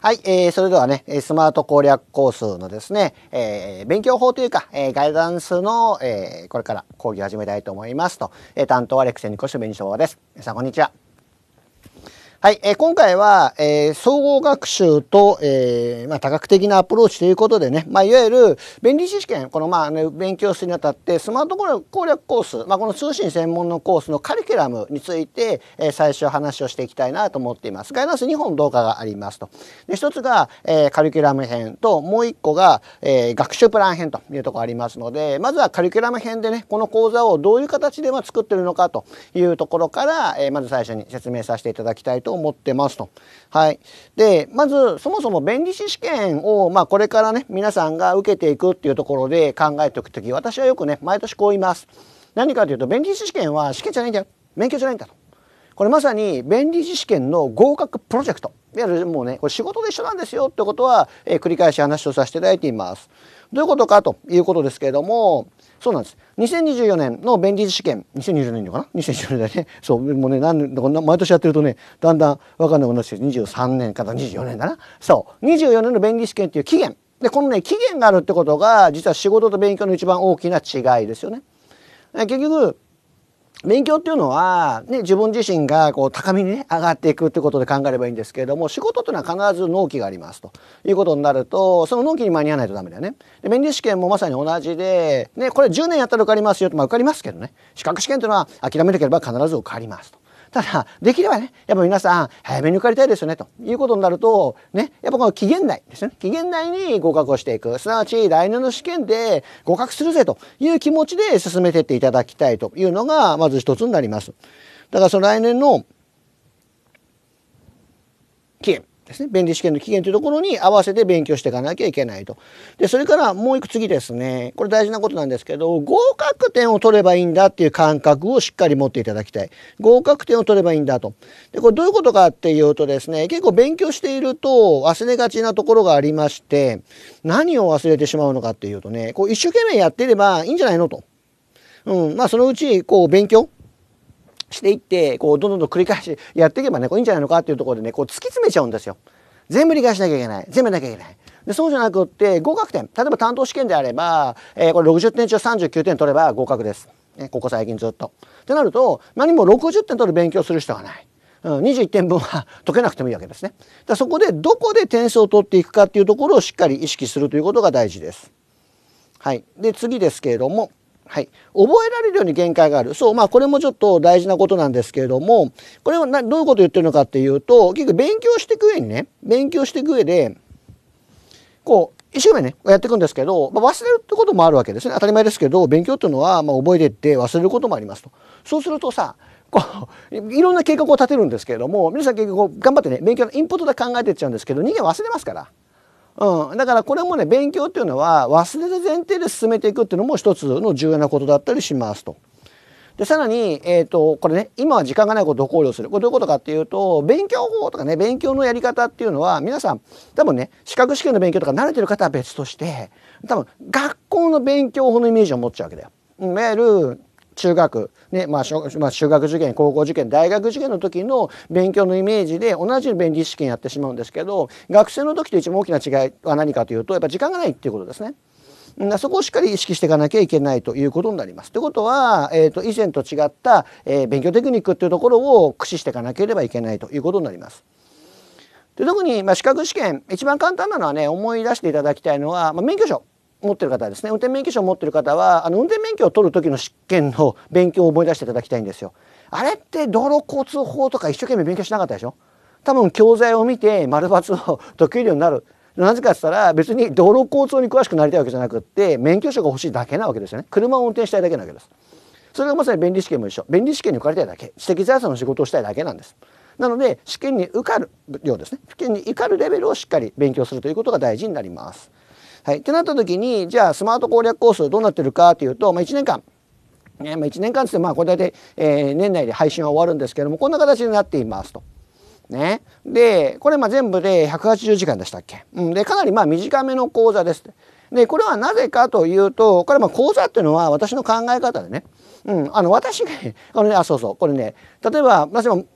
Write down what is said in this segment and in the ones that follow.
はい、えー、それではね、スマート攻略コースのですね、えー、勉強法というか、えー、ガイダンスの、えー、これから講義を始めたいと思いますと、えー、担当はレクセンニコシュベニショウです。皆さん、こんにちは。はい、えー、今回は、えー、総合学習と、えーまあ、多角的なアプローチということでね、まあ、いわゆる便利知識圏この、まあね、勉強するにあたってスマートフォン攻略コース、まあ、この通信専門のコースのカリキュラムについて、えー、最初話をしていきたいなと思っています。ガイダス2本動画がありますと。で一つが、えー、カリキュラム編ともう一個が、えー、学習プラン編というところありますのでまずはカリキュラム編でねこの講座をどういう形で、まあ、作ってるのかというところから、えー、まず最初に説明させていただきたいとと思ってますと。はい、でまずそもそも弁理士試験を、まあ、これからね皆さんが受けていくっていうところで考えておく時私はよくね毎年こう言います。何かというと弁理士試験は試験じゃないんだよ免許じゃないんだと。これまさに弁理士試験の合格プロジェクトいわゆるもうねこれ仕事で一緒なんですよってことは、えー、繰り返し話をさせていただいています。どういうことかということですけれどもそうなんです2024年の便利試験2024年のかな2024年だねそうもうね毎年やってるとねだんだん分かんなくなってて23年から24年だなそう24年の便利試験っていう期限でこのね期限があるってことが実は仕事と勉強の一番大きな違いですよね。結局勉強っていうのは、ね、自分自身がこう高みに、ね、上がっていくってことで考えればいいんですけれども仕事というのは必ず納期がありますということになるとその納期に間に合わないとダメだよね。で免理試験もまさに同じで、ね、これ10年やったら受かりますよと、まあ、受かりますけどね資格試験というのは諦めなければ必ず受かりますと。ただできればねやっぱ皆さん早めに受かりたいですよねということになるとねやっぱこの期限内ですね期限内に合格をしていくすなわち来年の試験で合格するぜという気持ちで進めていっていただきたいというのがまず一つになります。だからその来年の期限ですね、弁理試験の期限というところに合わせて勉強していかなきゃいけないと。で、それからもう一個次ですね、これ大事なことなんですけど、合格点を取ればいいんだっていう感覚をしっかり持っていただきたい。合格点を取ればいいんだと。で、これどういうことかっていうとですね、結構勉強していると忘れがちなところがありまして、何を忘れてしまうのかっていうとね、こう一生懸命やってればいいんじゃないのと。うん、まあそのうち、こう勉強していってこうどんどんどん繰り返しやっていけばねこういいんじゃないのかっていうところでねこう突き詰めちゃうんですよ。全部理解しなきゃいけない全部なきゃいけない。でそうじゃなくって合格点例えば担当試験であれば、えー、これ60点中39点取れば合格です。ね、ここ最近ずっと。ってなると何も60点取る勉強する人がない。うん、21点分は解けなくてもいいわけですね。だそこでどこで点数を取っていくかっていうところをしっかり意識するということが大事です。はい、で次ですけれどもはい、覚えられるように限界があるそうまあこれもちょっと大事なことなんですけれどもこれはなどういうこと言ってるのかっていうと結局勉強していく上にね勉強していく上でこう一生懸命ねやっていくんですけど、まあ、忘れるってこともあるわけですね当たり前ですけど勉強っていうのは、まあ、覚えてって忘れることもありますと。そうするとさこういろんな計画を立てるんですけれども皆さん結局頑張ってね勉強のインプットで考えてっちゃうんですけど人間忘れますから。うん、だからこれもね勉強っていうのは忘れる前提で進めていくっていうのも一つの重要なことだったりしますと。でさらに、えーと、これね今は時間がないことを考慮するこれどういうことかっていうと勉強法とかね勉強のやり方っていうのは皆さん多分ね資格試験の勉強とか慣れてる方は別として多分学校の勉強法のイメージを持っちゃうわけだよ。いわゆる中学、ねまあ、まあ中学受験高校受験大学受験の時の勉強のイメージで同じ便利試験やってしまうんですけど学生の時と一番大きな違いは何かというとやっぱ時間がないっていうことですね。そこをしっかり意識していかなきゃいけないということになります。ということは、えーと、と以前と違った、えー、勉強テクニックっていうところを駆使していかなければいけないということになります。で特に、まあ、資格試験一番簡単なのはね思い出していただきたいのは、まあ、免許証持ってる方ですね運転免許証を持ってる方はあの運転免許を取る時の試験の勉強を思い出していただきたいんですよ。あれって道路交通法とか一生懸命勉強しなかったでしょ多分教材を見て丸抜を解けるようになるなぜかって言ったら別に道路交通に詳しくなりたいわけじゃなくって免許証が欲しいだけなわけですよね車を運転したいだけなわけですそれがまさに便利試験も一緒便利試験に受かりたいだけ知的財産の仕事をしたいだけなんですなので試験に受かる量ですね試験に受かるレベルをしっかり勉強するということが大事になりますはい、ってなった時にじゃあスマート攻略コースどうなってるかというと、まあ、1年間ねまあ、1年間言ってまあこれ大体、えー、年内で配信は終わるんですけどもこんな形になっていますと。ね、でこれまあ全部で180時間でしたっけ、うん、でかなりまあ短めの講座です。でこれはなぜかというとこれまあ講座っていうのは私の考え方でね、うん、あの私が、ね、あのねあそうそうこれね例えば私も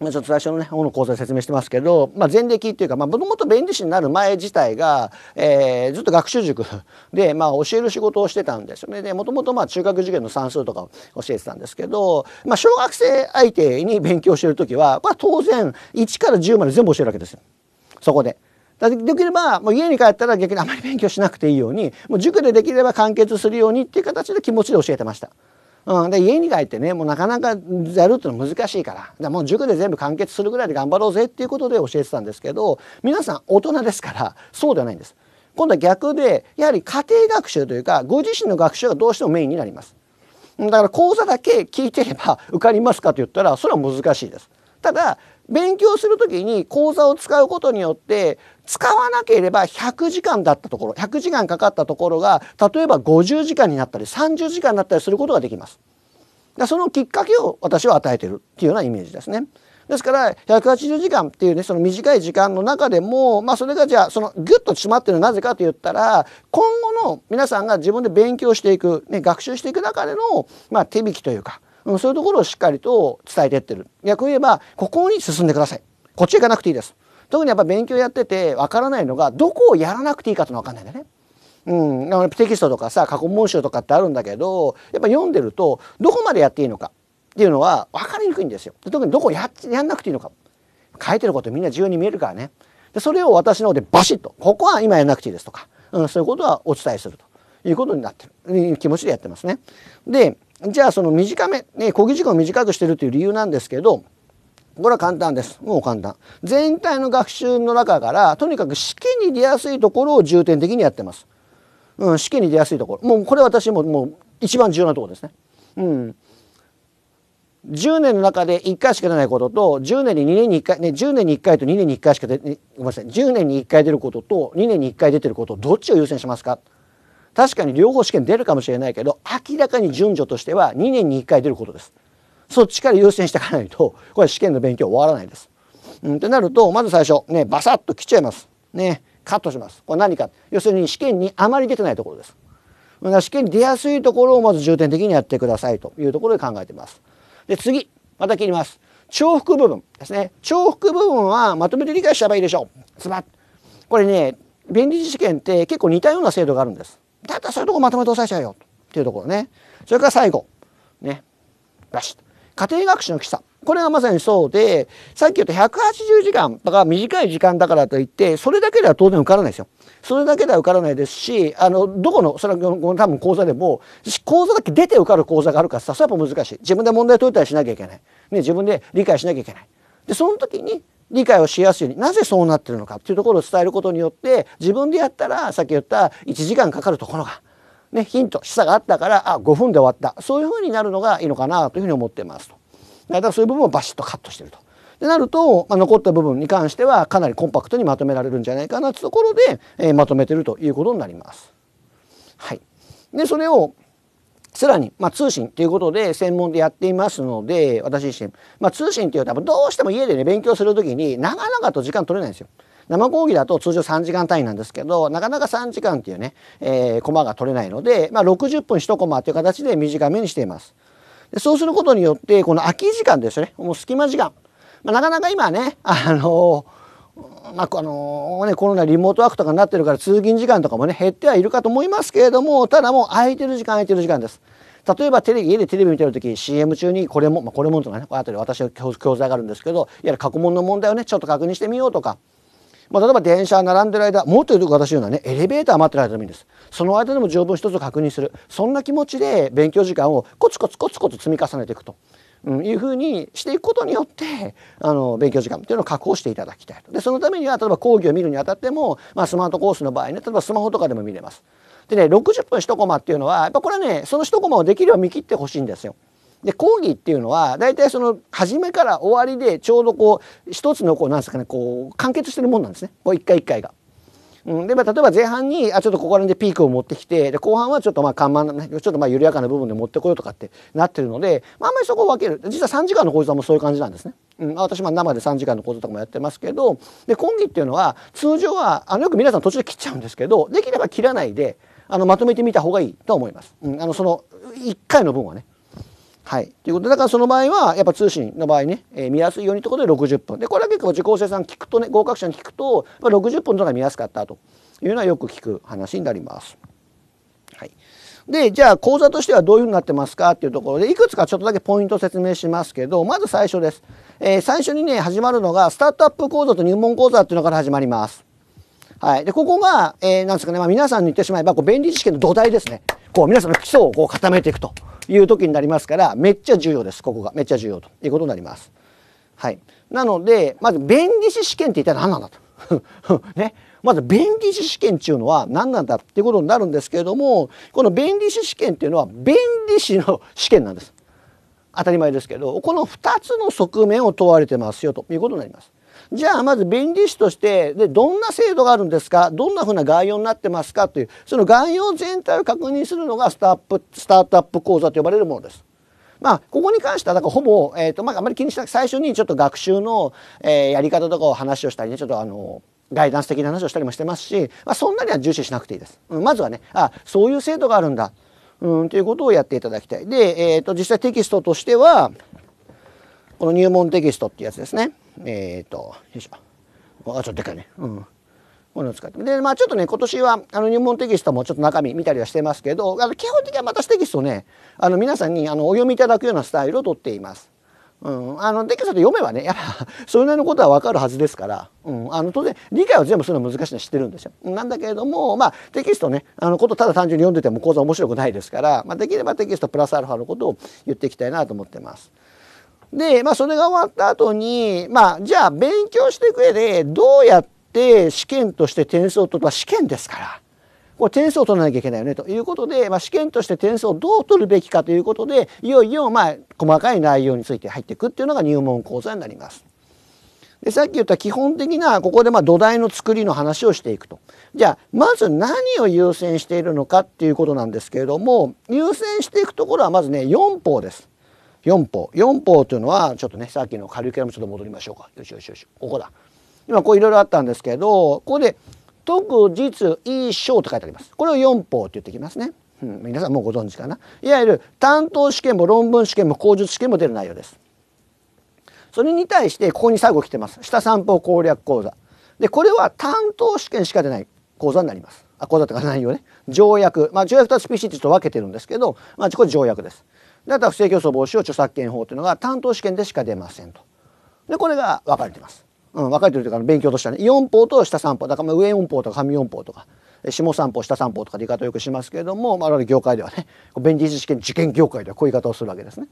まあ、ちょっと最初のね方の座で説明してますけど、まあ、前歴っていうかもともと弁理士になる前自体が、えー、ずっと学習塾で、まあ、教える仕事をしてたんですよねでもともと中学受験の算数とかを教えてたんですけど、まあ、小学生相手に勉強してる時はまあ、当然1から10まで全部教えるわけですよそこで。できればもう家に帰ったら逆にあまり勉強しなくていいようにもう塾でできれば完結するようにっていう形で気持ちで教えてました。うん、で家に帰ってねもうなかなかやるっていうのは難しいからだもう塾で全部完結するぐらいで頑張ろうぜっていうことで教えてたんですけど皆さん大人ですからそうではないんです。今度は逆でやはり家庭学習というかご自身の学習がどうしてもメインになります。だから講座だけ聞いてれば受かりますかと言ったらそれは難しいです。ただ勉強する時に講座を使うことによって使わなければ100時間だったところ100時間かかったところが例えば50時間になったり30時間になったりすることができます。だそのきっかけを私は与えてるっていうようなイメージですね。ですから180時間っていうねその短い時間の中でも、まあ、それがじゃあそのギュッと詰まってるのはなぜかと言ったら今後の皆さんが自分で勉強していく、ね、学習していく中での、まあ、手引きというかうん、そういうところをしっかりと伝えていってる逆に言えばここに進んでくださいこっち行かなくていいです特にやっぱ勉強やっててわからないのがどこをやらなくていいかっいうのは分かんないんだよね。うん、テキストとかさ過去問集とかってあるんだけどやっぱ読んでるとどこまでやっていいのかっていうのは分かりにくいんですよ。特にどこややんなくていいのか書いてることみんな自由に見えるからねでそれを私の方でバシッとここは今やんなくていいですとか、うん、そういうことはお伝えするということになってる気持ちでやってますね。でじゃあその短め、ね、講義時間を短くしてるという理由なんですけどこれは簡単です。もう簡単。全体の学習の中から、とにかく験に出やすいところを重点的にやってます。うん、に出やすいところ。もうこれ私ももう一番重要なところですね。うん。10年の中で1回しか出ないことと、10年に2年に1回、ね、10年に1回と2年に1回しか出、ね、ごめんなさい。10年に1回出ることと、2年に1回出てること、どっちを優先しますか確かに両方試験出るかもしれないけど明らかに順序としては2年に1回出ることですそっちから優先していかないとこれ試験の勉強終わらないです。うん、ってなるとまず最初ねバサッと切っちゃいます。ねカットします。これ何か要するに試験にあまり出てないところです。だから試験に出やすいところをまず重点的にやってくださいというところで考えてます。で次また切ります。重複部分ですね。重複部分はまとめて理解したらいいでしょう。つまこれね便利試験って結構似たような制度があるんです。だったらそういうとこまとめて押さえちゃうよっていうところねそれから最後ねバシッ家庭学習の基礎これがまさにそうでさっき言った180時間とか短い時間だからといってそれだけでは当然受からないですよ。それだけでは受からないですしあのどこのそれは多分講座でも講座だけ出て受かる講座があるからさそれはやっぱ難しい自分で問題解いたりしなきゃいけない、ね、自分で理解しなきゃいけない。でその時に理解をしやすいようになぜそうなってるのかっていうところを伝えることによって自分でやったらさっき言った1時間かかるところが、ね、ヒント示唆があったからあ5分で終わったそういうふうになるのがいいのかなというふうに思ってますと。だからそういう部分をバシッとカットしてると。でなると、まあ、残った部分に関してはかなりコンパクトにまとめられるんじゃないかなというところで、えー、まとめてるということになります。はい、でそれをさらに、まあ、通信ということで専門でやっていますので私自身、まあ、通信っていうとどうしても家でね勉強する時に長々と時間取れないんですよ。生講義だと通常3時間単位なんですけどなかなか3時間っていうね、えー、コマが取れないので、まあ、60分1コマという形で短めにしています。でそうすることによってこの空き時間ですねもう隙間時間、まあ、なかなか今ねあのーまああのね、コロナリモートワークとかになってるから通勤時間とかもね減ってはいるかと思いますけれどもただもう空いてる時間空いてる時間です。例えばテレビ家でテレビ見てる時 CM 中にこれも、まあ、これもとかねこの辺り私の教材があるんですけどいわゆる過去問の問題をねちょっと確認してみようとかまあ、例えば電車並んでる間もっと言うと私言うのはねエレベーター待ってる間でもいいんですその間でも条文一つを確認するそんな気持ちで勉強時間をコツコツコツコツ積み重ねていくと。うん、いうふうにしていくことによってあの勉強時間っていうのを確保していただきたいとでそのためには例えば講義を見るにあたっても、まあ、スマートコースの場合ね例えばスマホとかでも見れますでね60分1コマっていうのはやっぱこれはねその1コマをできれば見切ってほしいんですよで講義っていうのは大体その初めから終わりでちょうどこう一つのこうなんですかねこう完結してるもんなんですねこう一回一回が。うん、で、まあ、例えば前半にあちょっとここら辺でピークを持ってきてで後半はちょっとまあ緩慢ちょっとまあ緩やかな部分で持ってこようとかってなってるので、まあ、あんまりそこを分ける実は3時間の講座もそういう感じなんですね。うん、私まあ生で3時間の講座とかもやってますけどで講義っていうのは通常はあのよく皆さん途中で切っちゃうんですけどできれば切らないであのまとめてみた方がいいと思います。うん、あのその1回の分はねはい、ということでだからその場合はやっぱ通信の場合ね、えー、見やすいようにということで60分でこれは結構受講生さん聞くとね合格者に聞くと60分とか見やすかったというのはよく聞く話になります。はい、でじゃあ講座としてはどういうふうになってますかっていうところでいくつかちょっとだけポイント説明しますけどまず最初です。えー、最初にね始まるのがスタートアップ講座と入門講座っていうのから始まります。はい、でここが、えー、なんですかね、まあ、皆さんに言ってしまえばこう便利知識の土台ですね。こう皆さんの基礎をこう固めていくという時になりますからめっちゃ重要ですここがめっちゃ重要ということになります。はい、なのでまず弁理士試験って一体何なんだと。ね、まず弁理士試験っていうのは何なんだっていうことになるんですけれどもこの弁理士試験っていうのは弁理士の試験なんです。当たり前ですけどこの2つの側面を問われてますよということになります。じゃあまず弁理士としてでどんな制度があるんですかどんなふうな概要になってますかというその概要全体を確認するのがスタープスタートアップ講座と呼ばれるものです。まあ、ここに関してはだからほぼ、えーとまあ、あまり気にしなく最初にちょっと学習の、えー、やり方とかを話をしたりねちょっとあのガイダンス的な話をしたりもしてますし、まあ、そんなには重視しなくていいです。うん、まずはねあそういう制度があるんだ、うん、ということをやっていただきたい。で、えーと実際テキストとしてはこの入門テキストってやつですね。えっ、ー、と、よいしょ。あ、ちょっとでかいね。うん。この使ってでまあちょっとね今年はあの入門テキストもちょっと中身見たりはしてますけどあの基本的にはたテキストねあの皆さんにあのお読みいただくようなスタイルをとっています。うん、あのテキストで読めばねやっぱ それなりのことは分かるはずですから、うん、あの当然理解は全部するの難しいのは知ってるんですよ。なんだけれども、まあ、テキストねあのことただ単純に読んでても講座面白くないですから、まあ、できればテキストプラスアルファのことを言っていきたいなと思ってます。で、まあ、それが終わった後に、まあ、じゃあ勉強していく上でどうやって試験として点数を取る、ま試験ですから。これ点数を取らなきゃいけないよねということで、まあ、試験として点数をどう取るべきかということでいよいよまあ細かい内容について入っていくっていうのが入門講座になります。でさっき言った基本的なここでま土台の作りの話をしていくと。じゃあまず何を優先しているのかっていうことなんですけれども優先していくところはまずね4法です。4法四法というのはちょっとねさっきのカリキュラムちょっと戻りましょうかよしよしよしここだ今こういろいろあったんですけどここで特実一生」と書いてありますこれを4法って言ってきますね、うん、皆さんもうご存知かないわゆる担当試験も論文試験も口述試験も出る内容ですそれに対してここに最後来てます下三法攻略講座でこれは担当試験しか出ない講座になりますあ講座とか内容ね条約まあ条約と SPC ってちょっと分けてるんですけどまあこれ条約ですであとは不正競争防止を著作権法というのが担当試験でしか出ませんと。でこれが分かれてます。うん、分かれてるというか勉強としてはね4法と下3法だから上4法とか上4法とか下3法下3法とかで言い方をよくしますけれども我々業界ではね弁理士試験受験業界ではこういう言い方をするわけですね。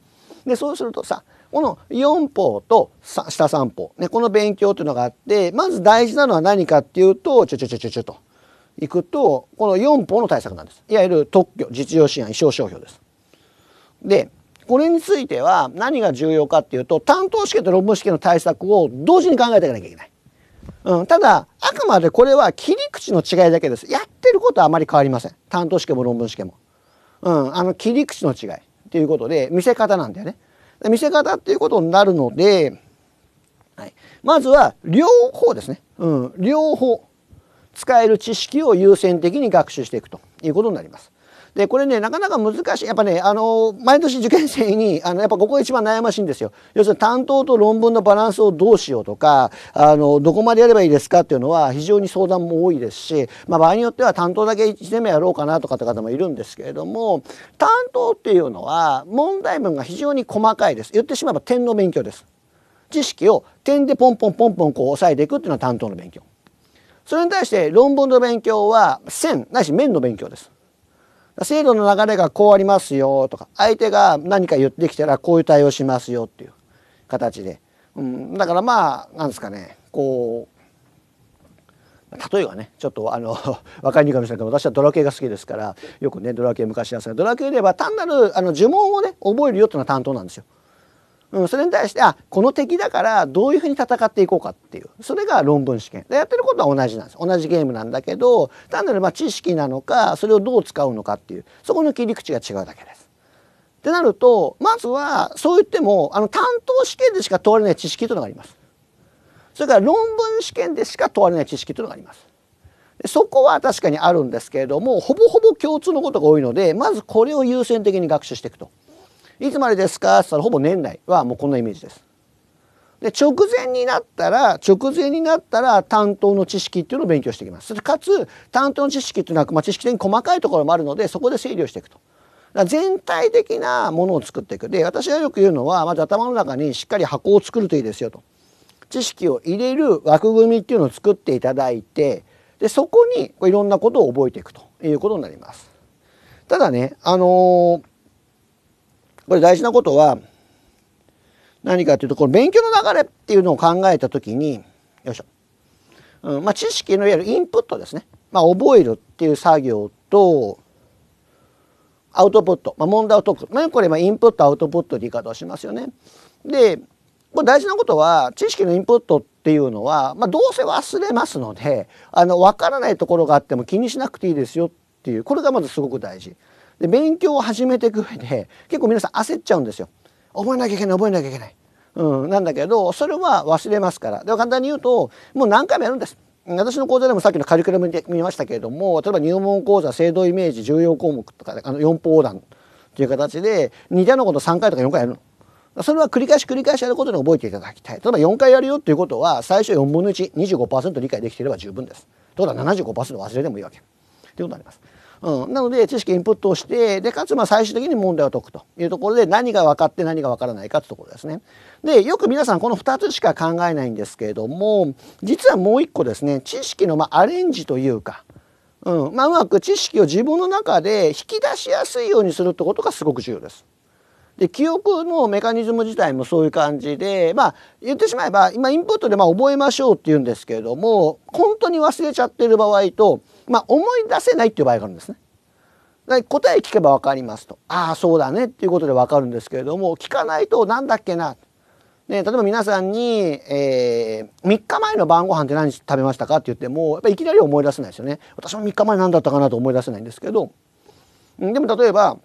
でそうするとさこの4法と下3法、ね、この勉強というのがあってまず大事なのは何かっていうとちょちょちょちょちょといくとこの4法の対策なんですいわゆる特許実用支援意匠商標です。でこれについては何が重要かっていうと担当試験と論文試験の対策を同時に考えていかなきゃいけない。うん、ただあくまでこれは切り口の違いだけですやってることはあまり変わりません担当試験も論文試験も、うん、あの切り口の違いっていうことで見せ方なんだよね見せ方っていうことになるので、はい、まずは両方ですね、うん、両方使える知識を優先的に学習していくということになりますでこれねなかなか難しいやっぱねあの毎年受験生にあのやっぱここが一番悩ましいんですよ。要するに担当と論文のバランスをどうしようとかあのどこまでやればいいですかっていうのは非常に相談も多いですし、まあ、場合によっては担当だけ1年目やろうかなとかって方もいるんですけれども担当っていうのは問題文が非常に細かいです。言ってしまえば点の勉強です。知識を点でポンポンポンポンこう押さえていくっていうのは担当の勉強。それに対して論文の勉強は線ないし面の勉強です。制度の流れがこうありますよとか相手が何か言ってきたらこういう対応しますよっていう形で、うん、だからまあなんですかねこう例えばねちょっとあの分 かりにくいかもしれないけど私はドラ系が好きですからよくねドラ系昔やすいドラ系では単なるあの呪文をね覚えるよっていうのが担当なんですよ。うん、それに対してあこの敵だからどういうふうに戦っていこうかっていうそれが論文試験でやってることは同じなんです同じゲームなんだけど単なるま知識なのかそれをどう使うのかっていうそこの切り口が違うだけです。ってなるとまずはそう言ってもあの担当試験でしか問われない知識というのがあります。それから論文試験でしか問われない知識というのがあります。そこは確かにあるんですけれどもほぼほぼ共通のことが多いのでまずこれを優先的に学習していくと。いつまでですか?」っつったらほぼ年内はもうこんなイメージです。で直前になったら直前になったら担当の知識っていうのを勉強していきます。かつ担当の知識っていうのは、まあ、知識的に細かいところもあるのでそこで整理をしていくと。全体的なものを作っていく。で私がよく言うのはまず頭の中にしっかり箱を作るといいですよと。知識を入れる枠組みっていうのを作っていただいてでそこにいろんなことを覚えていくということになります。ただねあのーこれ大事なことは何かというとこの勉強の流れっていうのを考えた時によいしょ、うんまあ、知識のいわゆるインプットですね、まあ、覚えるっていう作業とアウトプット、まあ、問題を解く、まあ、これまあインプットアウトプットって言い方をしますよね。でこれ大事なことは知識のインプットっていうのは、まあ、どうせ忘れますのであの分からないところがあっても気にしなくていいですよっていうこれがまずすごく大事。で勉強を始めていく上で結構皆さん焦っちゃうんですよ。覚えなきゃいけない覚えなきゃいけない。うん、なんだけどそれは忘れますからで簡単に言うともう何回もやるんです。私の講座でもさっきのカリキュラムで見ましたけれども例えば入門講座制度イメージ重要項目とか、あの四方団という形で似たようなこと3回とか4回やるの。それは繰り返し繰り返しやることで覚えていただきたい。例えば4回やるよっていうことは最初4分の1、25%理解できていれば十分です。ということは75%忘れてもいいわけ。ということになります。うん、なので知識インプットをしてでかつまあ最終的に問題を解くというところで何が分かって何が分からないかというところですね。でよく皆さんこの2つしか考えないんですけれども実はもう1個ですね知識のまアレンジというか、うんまあ、うまく知識を自分の中で引き出しやすいようにするってことがすごく重要です。で記憶のメカニズム自体もそういう感じでまあ言ってしまえば今インプットでま覚えましょうっていうんですけれども本当に忘れちゃってる場合とまあ、思い出せないっていう場合があるんですね。答え聞けば分かりますと「ああそうだね」っていうことで分かるんですけれども聞かないと何だっけな、ね、例えば皆さんに、えー、3日前の晩ご飯って何食べましたか?」って言ってもやっぱいきなり思い出せないですよね。私も3日前何だったかなと思い出せないんですけどでも例えば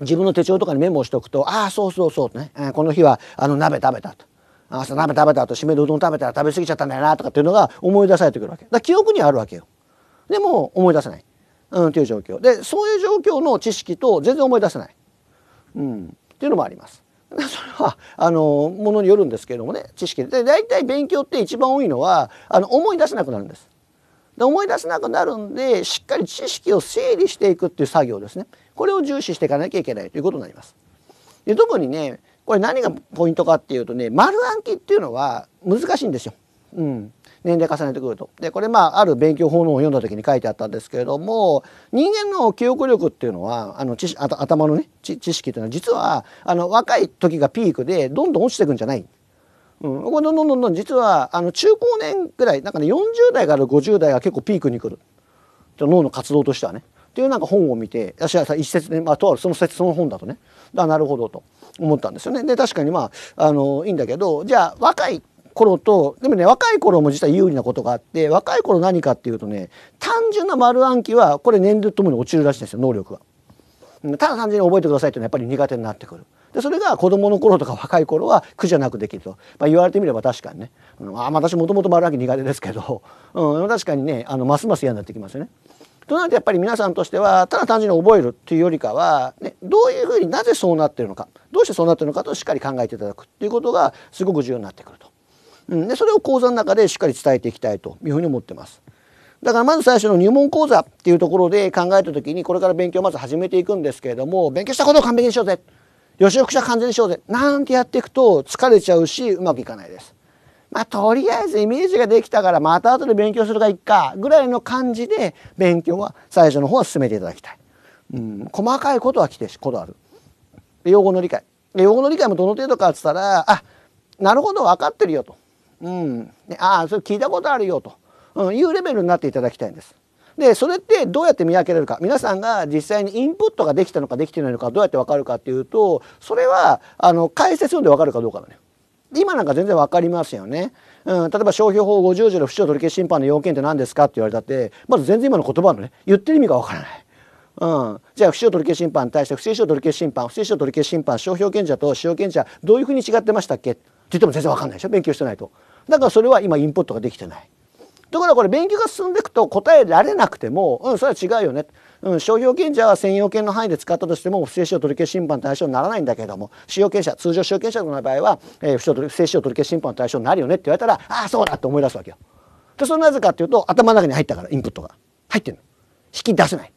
自分の手帳とかにメモをしておくと「ああそうそうそう」ね、えー、この日はあの鍋食べた」と。朝鍋食べた後締めでうどん食べたら食べ過ぎちゃったんだよなとかっていうのが思い出されてくるわけだ記憶にあるわけよでも思い出せない、うん、という状況でそういう状況の知識と全然思い出せない、うん、っていうのもあります。それはあのものによるんですけれどもね知識で大体勉強って一番多いのはあの思い出せなくなるんです。で思い出せなくなるんでしっかり知識を整理していくっていう作業ですねこれを重視していかなきゃいけないということになります。で特にねこれ何がポイントかっていうとね丸暗記っていうのは難しいんですよ。うん、年齢重ねてくると。でこれまあある勉強法の本を読んだ時に書いてあったんですけれども人間の記憶力っていうのはあの知あ頭のね知識っていうのは実はあの若い時がピークでどんどん落ちていくんじゃない。うん、これどんどんどんどん実はあの中高年ぐらいなんかね40代から50代が結構ピークに来る脳の活動としてはね。っていうなんか本を見て私は一説で、まあ、とあるその説その本だとねあなるほどと思ったんですよね。で確かにまああのいいんだけどじゃあ若い頃とでもね若い頃も実は有利なことがあって若い頃何かっていうとね単純な丸暗記はこれ年齢とともに落ちるらしいんですよ能力は。ただ単純に覚えてくださいっていうのはやっぱり苦手になってくる。でそれが子どもの頃とか若い頃は苦じゃなくできると、まあ、言われてみれば確かにね、うん、あ私もともと丸暗記苦手ですけど、うん、確かにねあのますます嫌になってきますよね。となるとやっぱり皆さんとしてはただ単純に覚えるというよりかは、ね、どういうふうになぜそうなってるのかどうしてそうなってるのかとしっかり考えていただくっていうことがすごく重要になってくると。うん、でそれを講座の中でしっかり伝えていきたいというふうに思ってます。だからまず最初の入門講座っていうところで考えた時にこれから勉強をまず始めていくんですけれども勉強したことを完璧にしようぜ予習復習完全にしようぜなんてやっていくと疲れちゃうしうまくいかないです。まあとりあえずイメージができたからまた後で勉強するがいっかぐらいの感じで勉強は最初の方は進めていただきたい。うん、細かいことは来てしこだわる。用語の理解。用語の理解もどの程度かっつったらあなるほど分かってるよと。うん、ああそれ聞いたことあるよと、うん、いうレベルになっていただきたいんです。でそれってどうやって見分けられるか皆さんが実際にインプットができたのかできてないのかどうやって分かるかっていうとそれはあの解説読んで分かるかどうかだね。今なんか全然分かりますよね。うん、例えば商標法50条の不使用取消審判の要件って何ですかって言われたってまず全然今の言葉のね言ってる意味が分からない。うん、じゃあ不使用取消審判に対して不正使用取消審判不正使用取消審判商標権者と使用権者どういうふうに違ってましたっけ言っても全然わかんないでしょ勉強してないと。だからそれは今インプットができてない。ところがこれ勉強が進んでいくと答えられなくてもうんそれは違うよね、うん、商標権者は専用権の範囲で使ったとしても不正使用取消審判対象にならないんだけども使用権者通常使用権者の場合は、えー、不正使用取消審判対象になるよねって言われたらああそうだって思い出すわけよ。でそれなぜかっていうと頭の中に入ったからインプットが入ってるの引き出せない。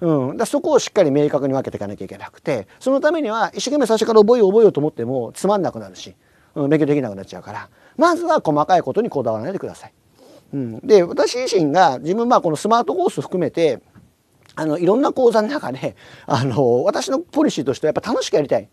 うん、だそこをしっかり明確に分けていかなきゃいけなくてそのためには一生懸命最初から覚えよう覚えようと思ってもつまんなくなるし勉強できなくなっちゃうからまずは細かいことにこだわらないでください。うん、で私自身が自分まあこのスマートコース含めてあのいろんな講座の中で あの私のポリシーとしてはやっぱ楽しくやりたい。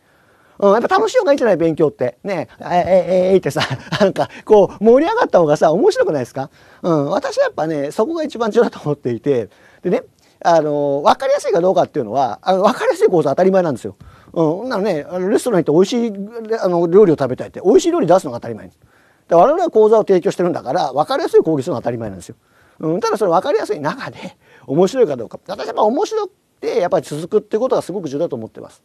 うん、やっぱ楽しい方がいいんじゃない勉強って。ねえ、え、え、え、ってさ、なんか、こう、盛り上がった方がさ、面白くないですかうん、私はやっぱね、そこが一番重要だと思っていて、でね、あの、分かりやすいかどうかっていうのは、あの、分かりやすい講座当たり前なんですよ。うん、なねあのレストラン行って美味しいあの料理を食べたいって美味しい料理出すのが当たり前で我々は講座を提供してるんだから分かりやすい講義するのが当たり前なんですよ、うん、ただそれ分かりやすい中で面白いかどうか私は面白くてやっぱり続くってことがすごく重要だと思ってます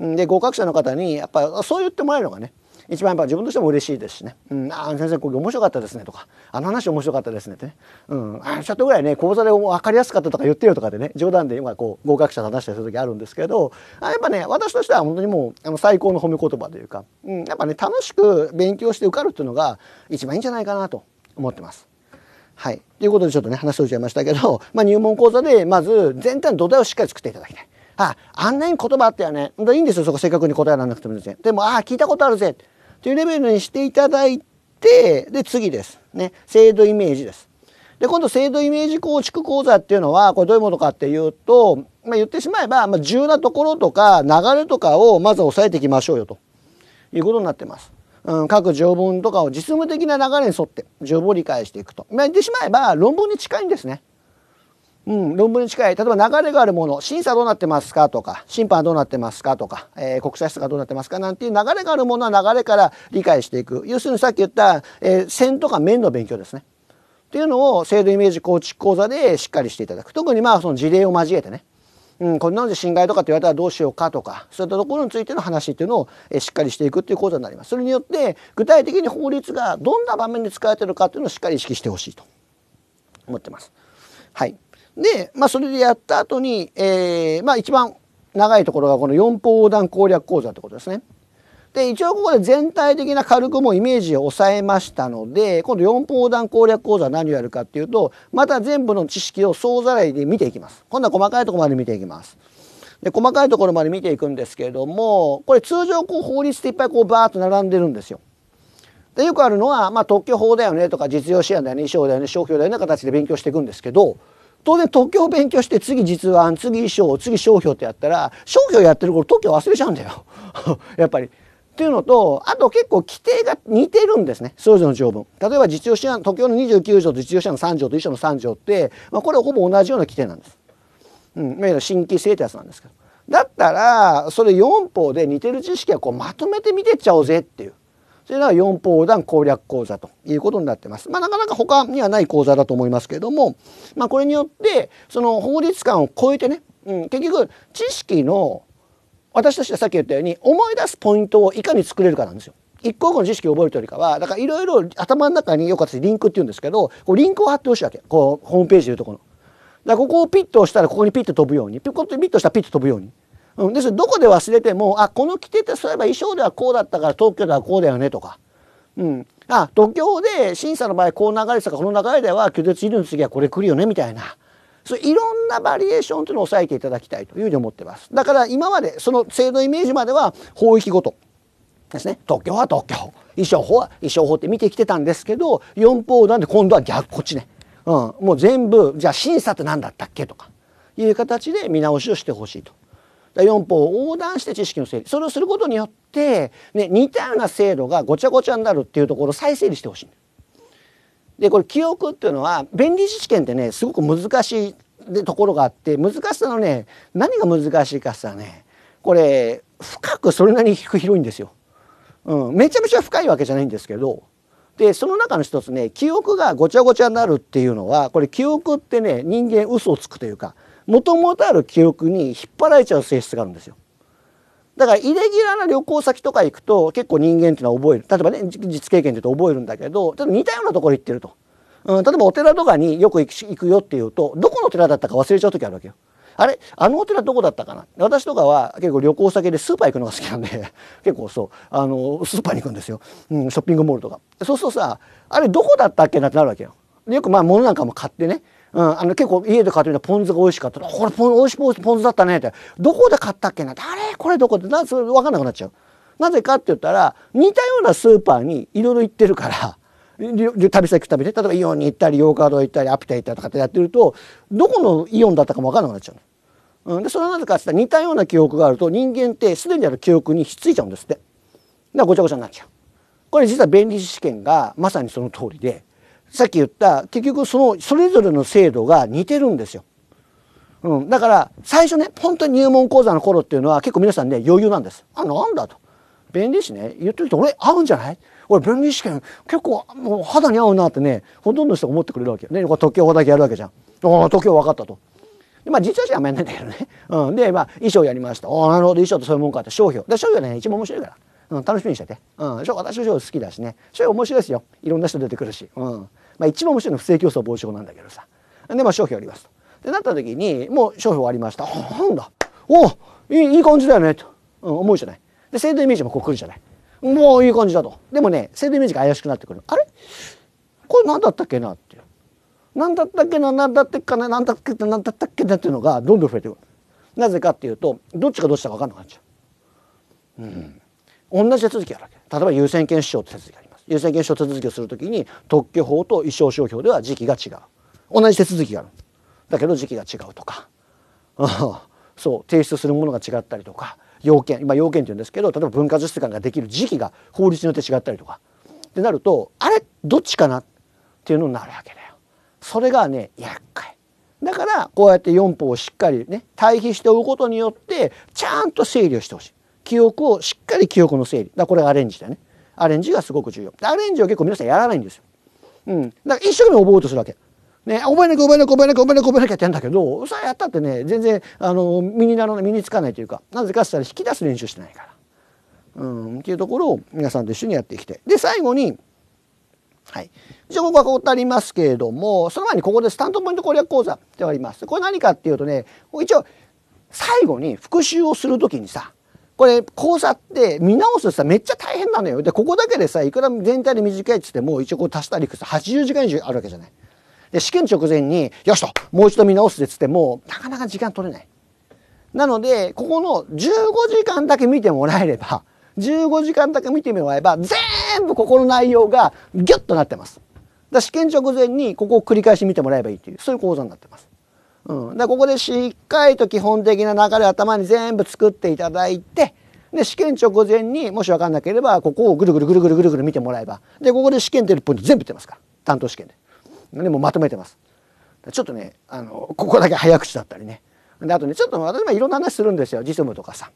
で合格者の方にやっぱそう言ってもらえるのがね一番やっぱ自分としても嬉しいですしね「うん、あ先生これ面白かったですね」とか「あの話面白かったですね」ってね「うん、あちょっとぐらいね講座で分かりやすかったとか言ってよ」とかでね冗談で今こう合格者と話したりする時あるんですけどやっぱね私としては本当にもうあの最高の褒め言葉というか、うん、やっぱね楽しく勉強して受かるっていうのが一番いいんじゃないかなと思ってます。はい。ということでちょっとね、話しとちゃいましたけど、まあ、入門講座でまず全体の土台をしっかり作っていただきたい。あ、あんなに言葉あったよね。いいんですよ、そこ正確に答えられなくても全然。でも、ああ、聞いたことあるぜ。というレベルにしていただいてで次です、ね、制度イメージです。で今度制度イメージ構築講座っていうのはこれどういうものかっていうと、まあ、言ってしまえば、まあ、重要なところとか流れとかをまず押さえていきましょうよということになってます。うん、各条文とかを実務的な流れに沿って条文を理解していくと、まあ、言ってしまえば論文に近いんですね。うん、論文に近い例えば流れがあるもの審査どうなってますかとか審判どうなってますかとか、えー、国際室がどうなってますかなんていう流れがあるものは流れから理解していく要するにさっき言った、えー、線とか面の勉強ですね。っていうのを制度イメージ構築講座でしっかりしていただく特にまあその事例を交えてね、うん、こんなので侵害とかって言われたらどうしようかとかそういったところについての話っていうのを、えー、しっかりしていくっていう講座になります。それによって具体的に法律がどんな場面で使われてるかっていうのをしっかり意識してほしいと思ってます。はいで、まあ、それでやった後に、えー、まあ、一番長いところがこの四方横断攻略講座ってことですね。で一応ここで全体的な軽くもイメージを抑えましたので今度四方横断攻略講座は何をやるかっていうとまた全部の知識を総ざらいで見ていきます。今度は細かいところまで見ていきます。で細かいところまで見ていくんですけれどもこれ通常こう法律っていっぱいこうバーッと並んでるんですよ。でよくあるのは、まあ、特許法だよねとか実用試案だよね衣装だよね商標だよね形で勉強していくんですけど当然特許を勉強して次実案次衣装次商標ってやったら商標やってる頃特許忘れちゃうんだよ やっぱり。っていうのとあと結構規定が似てるんですねそれぞれの条文。例えば実用試案特許の29条と実用試案の3条と衣装の3条って、まあ、これほぼ同じような規定なんです。うん、いわ新規性ってやつなんですけど。だったらそれ4法で似てる知識はこうまとめて見てっちゃおうぜっていう。いうのは4砲弾攻略講座ということになってます。まあ、なかなか他にはない講座だと思いますけれども、まあ、これによってその法律観を超えてね、うん、結局知識の私としてはさっき言ったように思い出すポイントをいかに作れるかなんですよ。一個一個の知識を覚えるというよりかはだからいろいろ頭の中によく私リンクっていうんですけどこうリンクを貼ってほしいわけこうホームページでいうところだからここをピッと押したらここにピッと飛ぶようにピッとピッとしたらピッと飛ぶようにうん、ですどこで忘れてもあこの着ててそういえば衣装ではこうだったから東京ではこうだよねとか、うん、あ東京で審査の場合こう流れてたからこの流れでは拒絶医療の次はこれ来るよねみたいな。そういろんなバリエーションというのを抑えていただきたいというふうに思ってます。だから今までその制度イメージまでは法域ごとですね東京は東京衣装法は衣装法って見てきてたんですけど4法なんで今度は逆こっちね、うん、もう全部じゃあ審査って何だったっけとかいう形で見直しをしてほしいと第四法を横断して知識の整理それをすることによって、ね、似たような制度がごちゃごちゃになるっていうところを再整理してほしい。でこれ記憶っていうのは便利知識圏ってねすごく難しいところがあって難しさのね何が難しいかさねこれ深くそれなりに広いんですよ。うん、めちゃめちゃ深いわけじゃないんですけどでその中の一つね記憶がごちゃごちゃになるっていうのはこれ記憶ってね人間嘘をつくというかもともとある記憶に引っ張られちゃう性質があるんですよ。だからイレギュラーな旅行先とか行くと結構人間っていうのは覚える例えばね実経験で言うと覚えるんだけどちょっと似たようなところ行ってると、うん、例えばお寺とかによく行くよっていうとどこの寺だったか忘れちゃう時あるわけよ。あれあのお寺どこだったかな私とかは結構旅行先でスーパー行くのが好きなんで 結構そうあのスーパーに行くんですよ、うん、ショッピングモールとかそうするとさあれどこだったっけなってなるわけよ。よくまあ物なんかも買ってねうん、あの結構家で買ってみたポン酢が美味しかったこれポン美味しいポン酢だったねってどこで買ったっけなあれこれどこでなそれ分かんなくなっちゃうなぜかって言ったら似たようなスーパーにいろいろ行ってるから 旅先旅で例えばイオンに行ったりヨーカード行ったりアピタ行ったりとかってやってるとどこのイオンだったかも分かんなくなっちゃううん、でそれはなぜかって言ったら似たような記憶があると人間ってすでにある記憶にひっついちゃうんですってだからごちゃごちゃになっちゃうこれ実は便利試験がまさにその通りでさっき言った結局そのそれぞれの制度が似てるんですよ。うん、だから最初ね本当に入門講座の頃っていうのは結構皆さんね余裕なんです。あなんだと弁理士ね言ってると俺合うんじゃない俺弁理士験、結構もう肌に合うなってねほとんどの人が思ってくれるわけよねこれ特許法だけやるわけじゃん。ああ、特許分かったと。でまあ実はじゃあめんないんだけどね。うん、でまあ衣装やりました。ああ、なるほど衣装ってそういうもんかって商標。で商標ね一番面白いから。うん、楽しみにしてて、うん、私は好きだしねショ面白いですよいろんな人出てくるし、うん、まあ、一番面白いのは不正競争防止法なんだけどさでまあ商標ありますと。でなった時にもう商標終わりましたなんだおいいいい感じだよねと、うん、思うじゃないで制度イメージもこう来るじゃないもういい感じだとでもね制度イメージが怪しくなってくるあれこれ何だったっけなっていう何だったっけな何だったっけな何だったっけな何だったっけなっていうのがどんどん増えてくるなぜかっていうとどっちがどっちだか分かんなくなっちゃう、うん、同じ手続きあるわけ例えば優先権主張って手続きがあります優先権主張手続きをするときに特許法と意匠商標では時期が違う同じ手続きがあるだけど時期が違うとか そう提出するものが違ったりとか要件今要件って言うんですけど例えば文化術館ができる時期が法律によって違ったりとかってなるとあれどっちかなっていうのになるわけだよ。それがね厄介だからこうやって4法をしっかりね対比しておくことによってちゃんと整理をしてほしい。記憶をしっかり記憶の整理だこれアレンジだねアレンジがすごく重要アレンジを結構皆さんやらないんですよ、うん、だから一生懸命覚えようとするわけね、覚えなきゃ覚えなきゃ覚えなきゃ覚えなきゃ覚えなきゃってやうんだけどさあやったってね全然あの身にならない身につかないというかなぜかしたら引き出す練習してないから、うん、っていうところを皆さんと一緒にやってきてで最後にはい、一応ここはここってありますけれどもその前にここでスタンドポイント攻略講座ってありますこれ何かっていうとね一応最後に復習をする時にさこれ交差って見直すとさめっちゃ大変なのよでここだけでさいくら全体で短いっつっても一応こう足したりくさ80時間以上あるわけじゃないで試験直前によしともう一度見直すっつってもなかなか時間取れないなのでここの15時間だけ見てもらえれば15時間だけ見てもらえば全部ここの内容がギュッとなってますだ試験直前にここを繰り返し見てもらえばいいっていうそういう講座になってますうん、だここでしっかりと基本的な流れ頭に全部作っていただいてで試験直前にもし分かんなければここをぐるぐるぐるぐるぐるぐる見てもらえばでここで試験出るポイント全部出ますから担当試験で。でもまとめてます。ちょっとねあのここだけ早口だったりねであとねちょっと私もいろんな話するんですよ実務とかさ。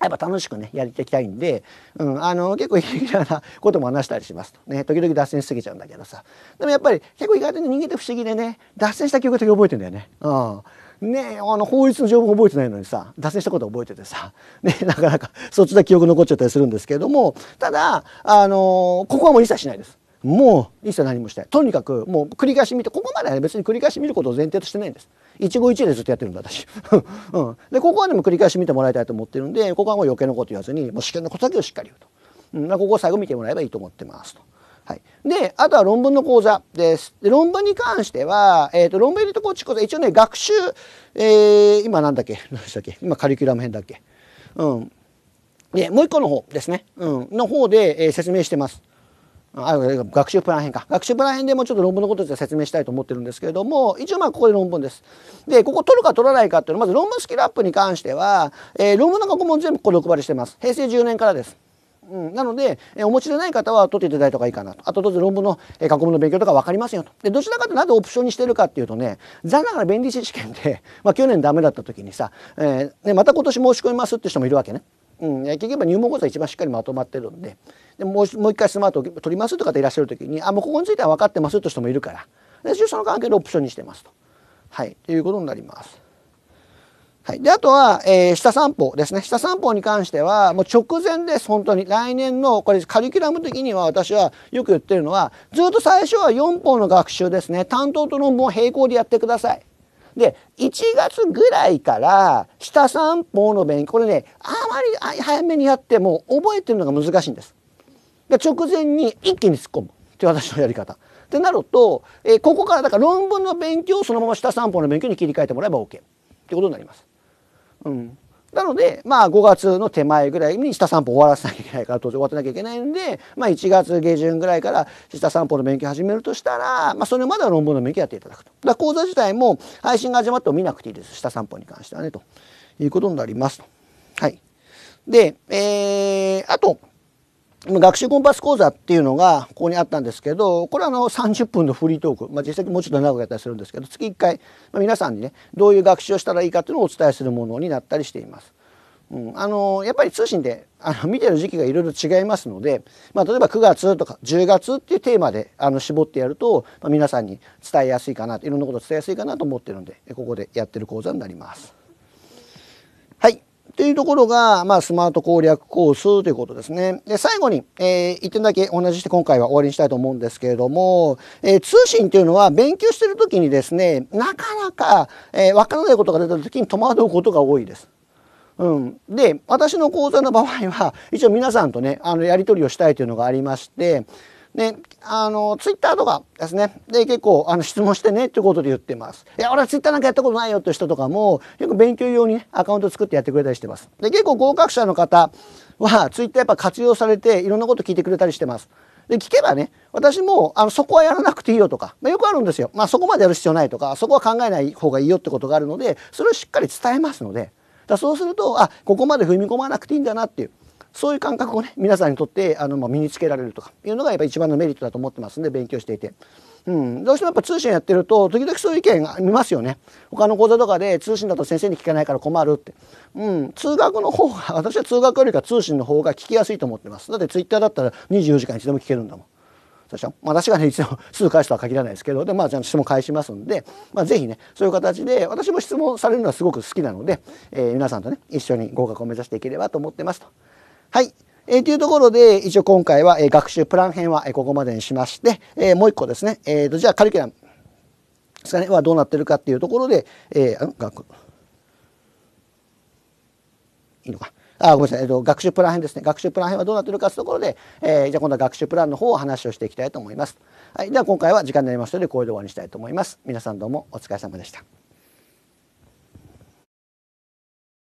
やっぱ楽しくねやりていきたいんで、うん、あの結構イレなことも話したりしますとね時々脱線しすぎちゃうんだけどさでもやっぱり結構意外と人間って不思議でね脱線した記憶だけ覚えてんだよね。うんねあの法律の条文覚えてないのにさ脱線したこと覚えててさ、ね、なかなかそっちだ記憶残っちゃったりするんですけれどもただあのここはもう一切しないです。もう一切何もしてとにかくもう繰り返し見てここまでは別に繰り返し見ることを前提としてないんです一期一会でずっとやってるんだ私、うん、でここはでも繰り返し見てもらいたいと思ってるんでここはもう余計なこと言わずにもう試験のことだけをしっかり言うと、うんまあ、ここを最後見てもらえばいいと思ってますと。はい、であとは論文の講座です。で論文に関しては、えーと、論文入りと構築講座一応ね学習、えー、今なんだっけ何でしたっけ今カリキュラム編だっけうんでもう一個の方ですね、うん、の方で、えー、説明してます。あ学習プラン編か学習プラン編でもちょっと論文のことで説明したいと思ってるんですけれども一応まあここで論文です。でここ取るか取らないかっていうのはまず論文スキルアップに関しては、えー、論文の過去問全部ここでお配りしてます平成10年からです。うん、なので、えー、お持ちでない方は取っていただいた方がいいかなとあと当然論文の、えー、過去問の勉強とか分かりますよとでどちらかってなぜオプションにしてるかっていうとね残念ながら便利試験で、まあ、去年ダメだった時にさ、えーね、また今年申し込みますって人もいるわけね。うん、結局入門講座一番しっかりまとまってるんででもう一回スマートを取りますとかっていらっしゃる時にあもうここについては分かってますと人もいるからでその関係でオプションにしてますと。はい、ということになります。はい、であとは、えー、下三法ですね下三法に関してはもう直前です本当に来年のこれカリキュラム的には私はよく言ってるのはずっと最初は4法の学習ですね担当と論文を並行でやってくださいで1月ぐらいから下三方の勉強これねあまり早めにやっても覚えてるのが難しいんです。で直前に一気に突っ込むって私のやり方。ってなると、えー、ここからだから論文の勉強をそのまま下三方の勉強に切り替えてもらえば OK ってことになります。うん、なので、まあ、5月の手前ぐらいに下散歩終わらせなきゃいけないから、当然終わってなきゃいけないんで、まあ、1月下旬ぐらいから下散歩の勉強始めるとしたら、まあ、それまでは論文の勉強やっていただくと。だ講座自体も配信が始まっても見なくていいです。下散歩に関してはね、ということになりますと。はい。で、えー、あと、学習コンパス講座っていうのがここにあったんですけどこれはあの30分のフリートーク、まあ、実際もうちょっと長くやったりするんですけど月1回、まあ、皆さんにねどういう学習をしたらいいかっていうのをお伝えするものになったりしています。うん、あのやっぱり通信であの見てる時期がいろいろ違いますので、まあ、例えば9月とか10月っていうテーマであの絞ってやると、まあ、皆さんに伝えやすいかないろんなこと伝えやすいかなと思ってるんでここでやってる講座になります。はいっていうところが、まあ、スマート攻略コースということですね。で、最後に、えー、1点だけ同じして今回は終わりにしたいと思うんですけれども、えー、通信っていうのは勉強してる時にですね、なかなか、えー、わからないことが出た時に戸惑うことが多いです。うん、で私の講座の場合は一応皆さんとねあのやり取りをしたいというのがありましてね、あの、ツイッターとかですね、で、結構、あの、質問してね、ということで言ってます。いや、俺はツイッターなんかやったことないよって人とかも、よく勉強用に、ね、アカウント作ってやってくれたりしてます。で、結構合格者の方は、ツイッターやっぱ活用されて、いろんなこと聞いてくれたりしてます。で、聞けばね、私も、あの、そこはやらなくていいよとか、まあ、よくあるんですよ。まあ、そこまでやる必要ないとか、そこは考えない方がいいよってことがあるので、それをしっかり伝えますので、だそうすると、あ、ここまで踏み込まなくていいんだなっていう。そういう感覚をね皆さんにとってあの、まあ、身につけられるとかいうのがやっぱ一番のメリットだと思ってますんで勉強していて。うん、どうしてもやっぱ通信やってると時々そういう意見見ますよね他の講座とかで通信だと先生に聞かないから困るって、うん、通学の方が 私は通学よりか通信の方が聞きやすいと思ってますだってツイッターだったら24時間いつでも聞けるんだもんそしまあ、私がねいつでも すぐ返すとは限らないですけどでまあちゃんと質問返しますんで、まあ、是非ねそういう形で私も質問されるのはすごく好きなので、えー、皆さんとね一緒に合格を目指していければと思ってますと。はい。えー、というところで、一応今回は、えー、学習プラン編は、えー、ここまでにしまして、えー、もう一個ですね、えー、とじゃあカリキュラムですかね、はどうなってるかっていうところで、えー、学いいのか。あ、ごめんなさい、えーと、学習プラン編ですね。学習プラン編はどうなってるかってところで、えー、じゃあ今度は学習プランの方を話をしていきたいと思います。はい、では今回は時間になりましたので、これで終わりにしたいと思います。皆さんどうもお疲れ様でした。